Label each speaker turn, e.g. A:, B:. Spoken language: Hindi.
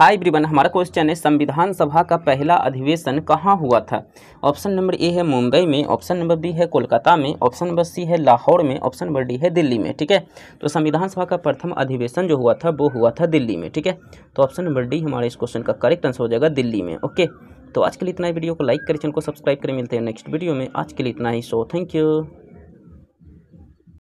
A: हाय ब्रिवन हमारा क्वेश्चन है संविधान सभा का पहला अधिवेशन कहाँ हुआ था ऑप्शन नंबर ए है मुंबई में ऑप्शन नंबर बी है कोलकाता में ऑप्शन नंबर सी है लाहौर में ऑप्शन नंबर डी है दिल्ली में ठीक है तो संविधान सभा का प्रथम अधिवेशन जो हुआ था वो हुआ था दिल्ली में ठीक है तो ऑप्शन नंबर डी हमारे इस क्वेश्चन का करेक्ट आंसर हो जाएगा दिल्ली में ओके तो आज के लिए इतना ही वीडियो को लाइक करें चैनल को सब्सक्राइब करें मिलते हैं नेक्स्ट वीडियो में आज के लिए इतना ही सो थैंक यू